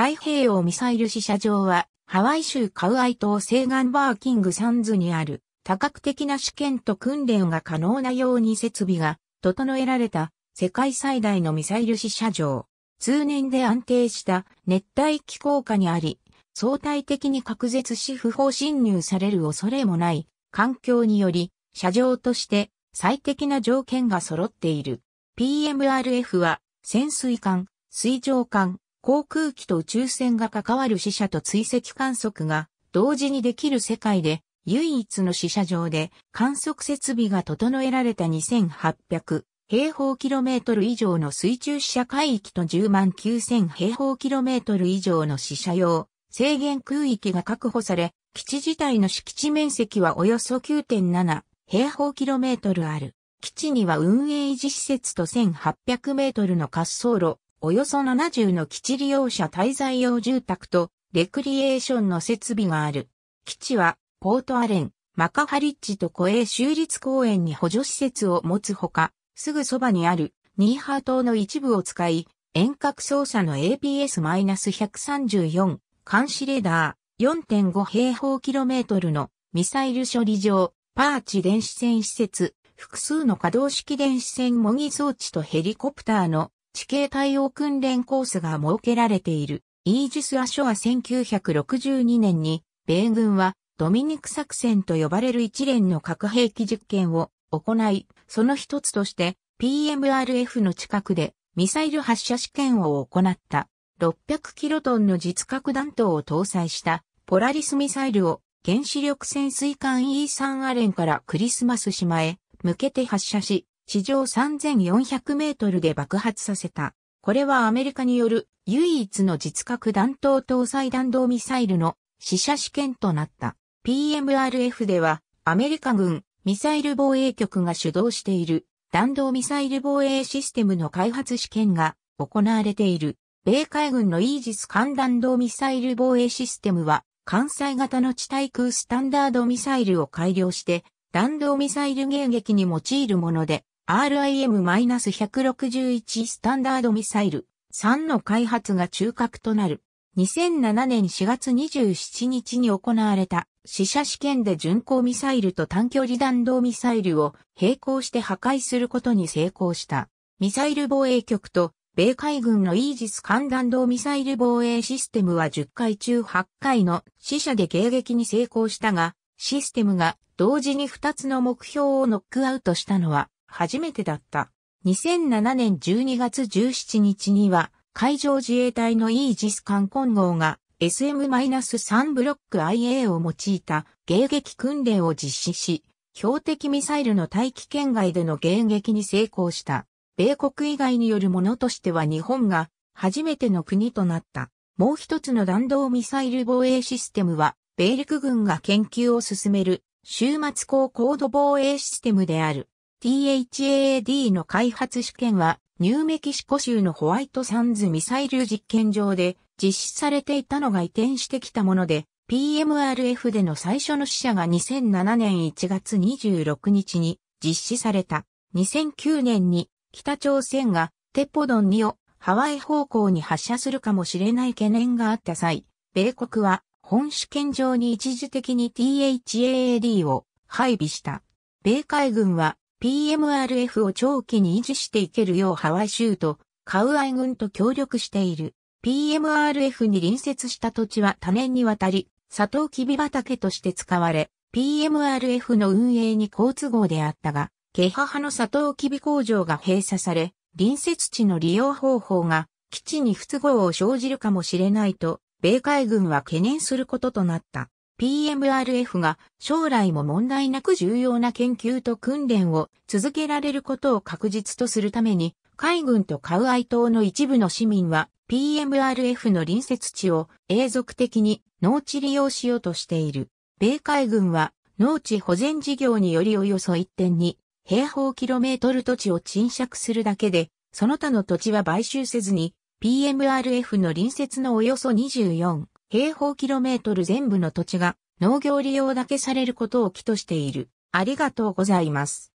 太平洋ミサイル試射場は、ハワイ州カウアイ島西岸バーキングサンズにある、多角的な試験と訓練が可能なように設備が整えられた世界最大のミサイル試射場。通年で安定した熱帯気候下にあり、相対的に隔絶し不法侵入される恐れもない環境により、射場として最適な条件が揃っている。PMRF は潜水艦、水上艦、航空機と宇宙船が関わる死者と追跡観測が同時にできる世界で唯一の死者場で観測設備が整えられた2800平方キロメートル以上の水中死者海域と10万9000平方キロメートル以上の死者用制限空域が確保され、基地自体の敷地面積はおよそ9.7平方キロメートルある。基地には運営維持施設と1800メートルの滑走路、およそ70の基地利用者滞在用住宅とレクリエーションの設備がある。基地は、ポートアレン、マカハリッジと小江州立公園に補助施設を持つほか、すぐそばにあるニーハー島の一部を使い、遠隔操作の APS-134 監視レーダー4.5平方キロメートルのミサイル処理場、パーチ電子線施設、複数の可動式電子線模擬装置とヘリコプターの地形対応訓練コースが設けられている。イージス・アショア1962年に、米軍はドミニク作戦と呼ばれる一連の核兵器実験を行い、その一つとして PMRF の近くでミサイル発射試験を行った。600キロトンの実核弾頭を搭載したポラリスミサイルを原子力潜水艦 E3 アレンからクリスマス島へ向けて発射し、地上3400メートルで爆発させた。これはアメリカによる唯一の実核弾頭搭載弾道ミサイルの試射試験となった。PMRF ではアメリカ軍ミサイル防衛局が主導している弾道ミサイル防衛システムの開発試験が行われている。米海軍のイージス艦弾道ミサイル防衛システムは関西型の地対空スタンダードミサイルを改良して弾道ミサイル迎撃に用いるもので RIM-161 スタンダードミサイル3の開発が中核となる。2007年4月27日に行われた試射試験で巡航ミサイルと短距離弾道ミサイルを並行して破壊することに成功した。ミサイル防衛局と米海軍のイージス艦弾道ミサイル防衛システムは10回中8回の死者で迎撃に成功したが、システムが同時に2つの目標をノックアウトしたのは初めてだった。2007年12月17日には、海上自衛隊のイージス艦混合が SM-3 ブロック IA を用いた迎撃訓練を実施し、標的ミサイルの大気圏外での迎撃に成功した。米国以外によるものとしては日本が初めての国となった。もう一つの弾道ミサイル防衛システムは、米陸軍が研究を進める終末高高度防衛システムである。THAAD の開発試験は、ニューメキシコ州のホワイトサンズミサイル実験場で実施されていたのが移転してきたもので、PMRF での最初の死者が2007年1月26日に実施された。2009年に北朝鮮がテポドン2をハワイ方向に発射するかもしれない懸念があった際、米国は本試験場に一時的に THAAD を配備した。米海軍は PMRF を長期に維持していけるようハワイ州とカウアイ軍と協力している。PMRF に隣接した土地は多年にわたり、サトウキビ畑として使われ、PMRF の運営に好都合であったが、ケハハのサトウキビ工場が閉鎖され、隣接地の利用方法が基地に不都合を生じるかもしれないと、米海軍は懸念することとなった。PMRF が将来も問題なく重要な研究と訓練を続けられることを確実とするために、海軍とカウアイ島の一部の市民は PMRF の隣接地を永続的に農地利用しようとしている。米海軍は農地保全事業によりおよそ1.2平方キロメートル土地を賃借するだけで、その他の土地は買収せずに PMRF の隣接のおよそ24平方キロメートル全部の土地が農業利用だけされることを期としている。ありがとうございます。